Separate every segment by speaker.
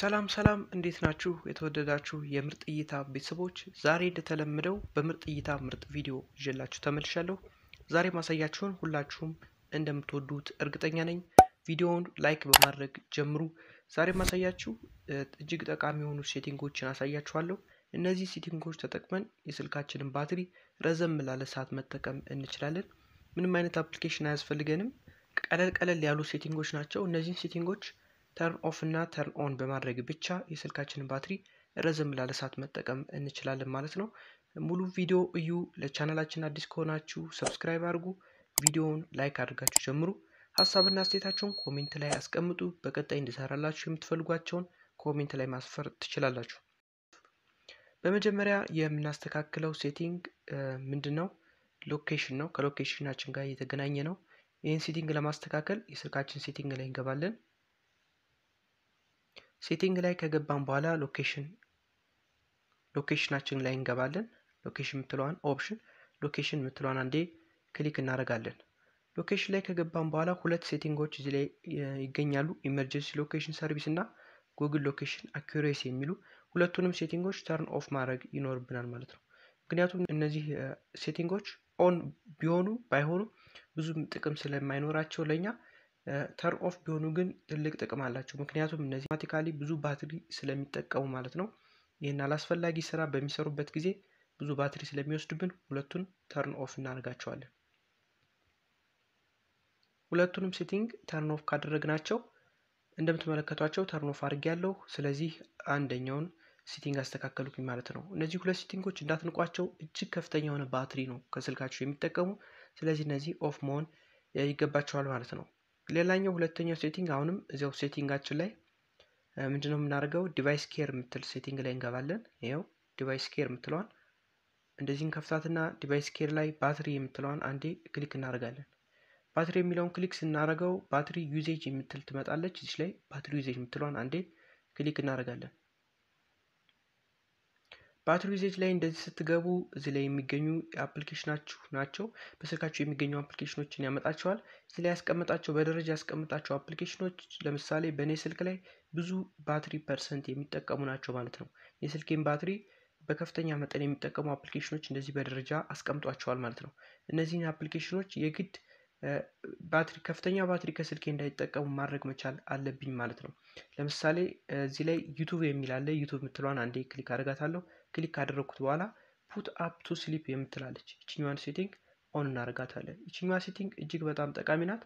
Speaker 1: ሰላም ሰላም እንዴት ናችሁ? የተወደዳችሁ የምርጥ እይታ ቤተሰቦች፣ ዛሬ እንደተለመደው በምርጥ እይታ ምርጥ ቪዲዮ ይዤላችሁ ተመልሻለሁ። ዛሬ ማሳያችሁን ሁላችሁም እንደምትወዱት እርግጠኛ ነኝ። ቪዲዮውን ላይክ በማድረግ ጀምሩ። ዛሬ ማሳያችሁ እጅግ ጠቃሚ የሆኑ ሴቲንጎችን አሳያችኋለሁ። እነዚህ ሴቲንጎች ተጠቅመን የስልካችንን ባትሪ ረዘም ላለ ሰዓት መጠቀም እንችላለን። ምንም አይነት አፕሊኬሽን አያስፈልገንም። ቀለል ቀለል ያሉ ሴቲንጎች ናቸው። እነዚህን ሴቲንጎች ተርን ኦፍ እና ተርን ኦን በማድረግ ብቻ የስልካችንን ባትሪ ረዘም ላለ ሰዓት መጠቀም እንችላለን ማለት ነው። ሙሉ ቪዲዮ እዩ። ለቻናላችን አዲስ ከሆናችሁ ሰብስክራይብ አድርጉ። ቪዲዮውን ላይክ አድርጋችሁ ጀምሩ። ሀሳብና አስተያየታችሁን ኮሜንት ላይ አስቀምጡ። በቀጣይ እንድሰራላችሁ የምትፈልጓቸውን ኮሜንት ላይ ማስፈር ትችላላችሁ። በመጀመሪያ የምናስተካክለው ሴቲንግ ምንድን ነው? ሎኬሽን ነው። ከሎኬሽናችን ጋር እየተገናኘ ነው። ይህን ሴቲንግ ለማስተካከል የስልካችን ሴቲንግ ላይ እንገባለን። ሴቲንግ ላይ ከገባን በኋላ ሎኬሽን ሎኬሽናችን ላይ እንገባለን። ሎኬሽን ምትለዋን ኦፕሽን ሎኬሽን ምትለዋን አንዴ ክሊክ እናደርጋለን። ሎኬሽን ላይ ከገባን በኋላ ሁለት ሴቲንጎች እዚህ ላይ ይገኛሉ። ኢመርጀንሲ ሎኬሽን ሰርቪስ እና ጉግል ሎኬሽን አኪሬሲ የሚሉ ሁለቱንም ሴቲንጎች ተርን ኦፍ ማድረግ ይኖርብናል ማለት ነው። ምክንያቱም እነዚህ ሴቲንጎች ኦን ቢሆኑ ባይሆኑ ብዙም ጥቅም ስለማይኖራቸው ለእኛ ተር ኦፍ ቢሆኑ ግን ትልቅ ጥቅም አላቸው። ምክንያቱም እነዚህ ማቲካሊ ብዙ ባትሪ ስለሚጠቀሙ ማለት ነው። ይህን አላስፈላጊ ስራ በሚሰሩበት ጊዜ ብዙ ባትሪ ስለሚወስድብን ሁለቱን ተርን ኦፍ እናደርጋቸዋለን። ሁለቱንም ሴቲንግ ተርን ኦፍ ካደረግናቸው እንደምትመለከቷቸው ተርን ኦፍ አድርግ ያለው ስለዚህ አንደኛውን ሲቲንግ አስተካከሉኝ ማለት ነው። እነዚህ ሁለት ሲቲንጎች እንዳትንቋቸው እጅግ ከፍተኛ የሆነ ባትሪ ነው ከስልካቸው የሚጠቀሙ። ስለዚህ እነዚህ ኦፍ መሆን ይገባቸዋል ማለት ነው። ሌላኛው ሁለተኛው ሴቲንግ አሁንም እዚያው ሴቲንጋችን ላይ ምንድነው የምናደርገው ዲቫይስ ኬር የምትል ሴቲንግ ላይ እንገባለን። ይኸው ዲቫይስ ኬር የምትለዋን እንደዚህን ከፍታትና ዲቫይስ ኬር ላይ ባትሪ የምትለዋን አንዴ ክሊክ እናደርጋለን። ባትሪ የሚለውን ክሊክ ስናደርገው ባትሪ ዩዜጅ የምትል ትመጣለች። እዚች ላይ ባትሪ ዩዜጅ የምትለዋን አንዴ ክሊክ እናደርጋለን። ባትሪ ዩዜጅ ላይ እንደዚህ ስትገቡ እዚህ ላይ የሚገኙ አፕሊኬሽናችሁ ናቸው። በስልካችሁ የሚገኙ አፕሊኬሽኖችን ያመጣቸዋል። እዚህ ላይ ያስቀመጣቸው በደረጃ ያስቀመጣቸው አፕሊኬሽኖች ለምሳሌ በእኔ ስልክ ላይ ብዙ ባትሪ ፐርሰንት የሚጠቀሙ ናቸው ማለት ነው። የስልኬን ባትሪ በከፍተኛ መጠን የሚጠቀሙ አፕሊኬሽኖች እንደዚህ በደረጃ አስቀምጧቸዋል ማለት ነው። እነዚህን አፕሊኬሽኖች የግድ ባትሪ ከፍተኛ ባትሪ ከስልኬ እንዳይጠቀሙ ማድረግ መቻል አለብኝ ማለት ነው። ለምሳሌ እዚህ ላይ ዩቱብ የሚል አለ። ዩቱብ የምትለዋን አንዴ ክሊክ አድርጋታለሁ። ክሊክ ካደረግኩት በኋላ ፑት አፕ ቱ ስሊፕ የምትላለች ይችኛዋን ሴቲንግ ኦን እናደርጋታለን። ይችኛዋ ሴቲንግ እጅግ በጣም ጠቃሚ ናት።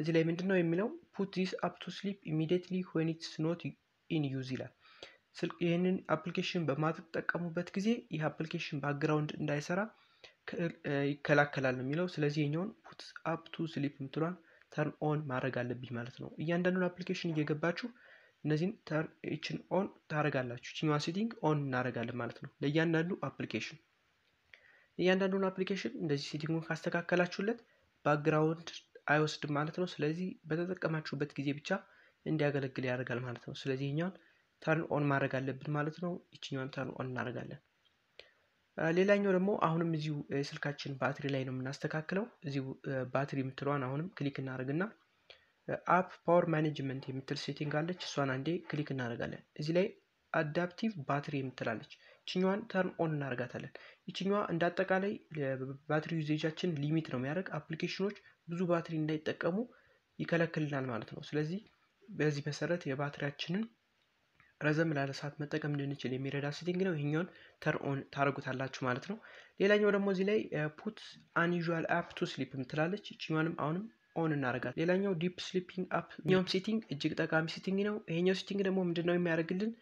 Speaker 1: እዚህ ላይ ምንድን ነው የሚለው ፑት ዚስ አፕ ቱ ስሊፕ ኢሚዲየትሊ ዌን ኢትስ ኖት ኢን ዩዝ ይላል። ይህንን አፕሊኬሽን በማትጠቀሙበት ጊዜ ይህ አፕሊኬሽን ባክግራውንድ እንዳይሰራ ይከላከላል ነው የሚለው። ስለዚህ የኛውን ፑት አፕ ቱ ስሊፕ የምትሏን ተርን ኦን ማድረግ አለብኝ ማለት ነው። እያንዳንዱን አፕሊኬሽን እየገባችሁ እነዚህን ችን ኦን ታደረጋላችሁ። ይችኛዋ ሴቲንግ ኦን እናደረጋለን ማለት ነው ለእያንዳንዱ አፕሊኬሽን። እያንዳንዱን አፕሊኬሽን እንደዚህ ሴቲንጉን ካስተካከላችሁለት ባክግራውንድ አይወስድም ማለት ነው። ስለዚህ በተጠቀማችሁበት ጊዜ ብቻ እንዲያገለግል ያደርጋል ማለት ነው። ስለዚህ እኛን ተርን ኦን ማድረግ አለብን ማለት ነው። ይችኛዋን ተርን ኦን እናደርጋለን። ሌላኛው ደግሞ አሁንም እዚሁ ስልካችን ባትሪ ላይ ነው የምናስተካክለው። እዚሁ ባትሪ የምትለዋን አሁንም ክሊክ እናደርግና አፕ ፓወር ማኔጅመንት የምትል ሴቲንግ አለች። እሷን አንዴ ክሊክ እናደርጋለን። እዚህ ላይ አዳፕቲቭ ባትሪ የምትላለች ይችኛዋን ተርን ኦን እናደርጋታለን። ይችኛዋ እንደ አጠቃላይ ባትሪ ዩዜጃችን ሊሚት ነው የሚያደርግ አፕሊኬሽኖች ብዙ ባትሪ እንዳይጠቀሙ ይከለክልናል ማለት ነው። ስለዚህ በዚህ መሰረት የባትሪያችንን ረዘም ላለ ሰዓት መጠቀም እንድንችል የሚረዳ ሴቲንግ ነው። ይህኛውን ተርኦን ታደርጉታላችሁ ማለት ነው። ሌላኛው ደግሞ እዚህ ላይ ፑት አንዩዥዋል አፕ ቱ ስሊፕ የምትላለች። ይችኛዋንም አሁንም ኦን እናደርጋለን። ሌላኛው ዲፕ ስሊፒንግ አፕ ኛውም ሴቲንግ እጅግ ጠቃሚ ሴቲንግ ነው። ይሄኛው ሴቲንግ ደግሞ ምንድነው የሚያደርግልን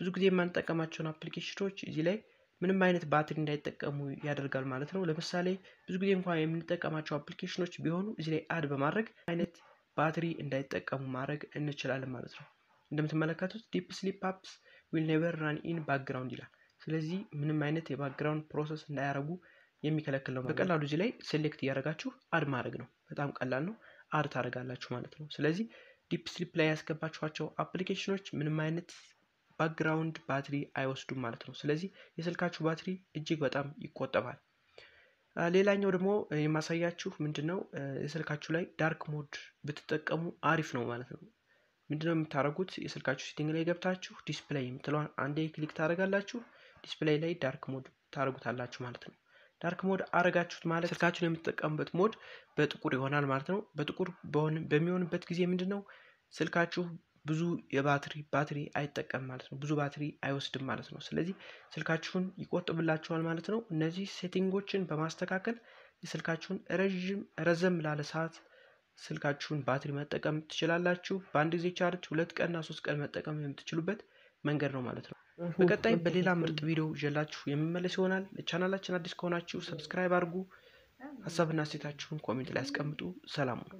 Speaker 1: ብዙ ጊዜ የማንጠቀማቸውን አፕሊኬሽኖች እዚህ ላይ ምንም አይነት ባትሪ እንዳይጠቀሙ ያደርጋል ማለት ነው። ለምሳሌ ብዙ ጊዜ እንኳን የምንጠቀማቸው አፕሊኬሽኖች ቢሆኑ እዚህ ላይ አድ በማድረግ አይነት ባትሪ እንዳይጠቀሙ ማድረግ እንችላለን ማለት ነው። እንደምትመለከቱት ዲፕ ስሊፕ አፕስ ዊል ኔቨር ራን ኢን ባክግራውንድ ይላል። ስለዚህ ምንም አይነት የባክግራውንድ ፕሮሰስ እንዳያደርጉ የሚከለክል ነው። በቀላሉ እዚህ ላይ ሴሌክት እያደረጋችሁ አድ ማድረግ ነው። በጣም ቀላል ነው። አድ ታደርጋላችሁ ማለት ነው። ስለዚህ ዲፕ ስሊፕ ላይ ያስገባችኋቸው አፕሊኬሽኖች ምንም አይነት ባክግራውንድ ባትሪ አይወስዱም ማለት ነው። ስለዚህ የስልካችሁ ባትሪ እጅግ በጣም ይቆጠባል። ሌላኛው ደግሞ የማሳያችሁ ምንድን ነው የስልካችሁ ላይ ዳርክ ሞድ ብትጠቀሙ አሪፍ ነው ማለት ነው። ምንድነው የምታደርጉት? የስልካችሁ ሴቲንግ ላይ ገብታችሁ ዲስፕላይ የምትለዋን አንዴ ክሊክ ታደርጋላችሁ። ዲስፕላይ ላይ ዳርክ ሞድ ታደርጉታላችሁ ማለት ነው። ዳርክ ሞድ አረጋችሁት ማለት ስልካችሁን የምትጠቀሙበት ሞድ በጥቁር ይሆናል ማለት ነው። በጥቁር በሚሆንበት ጊዜ ምንድን ነው ስልካችሁ ብዙ የባትሪ ባትሪ አይጠቀም ማለት ነው። ብዙ ባትሪ አይወስድም ማለት ነው። ስለዚህ ስልካችሁን ይቆጥብላችኋል ማለት ነው። እነዚህ ሴቲንጎችን በማስተካከል የስልካችሁን ረዥም ረዘም ላለ ሰዓት ስልካችሁን ባትሪ መጠቀም ትችላላችሁ። በአንድ ጊዜ ቻርጅ ሁለት ቀንና ሶስት ቀን መጠቀም የምትችሉበት መንገድ ነው ማለት ነው። በቀጣይ በሌላ ምርጥ ቪዲዮ ይዤላችሁ የምመለስ ይሆናል። ለቻናላችን አዲስ ከሆናችሁ ሰብስክራይብ አድርጉ። ሀሳብና ሴታችሁን ኮሜንት ላይ አስቀምጡ። ሰላም ነው።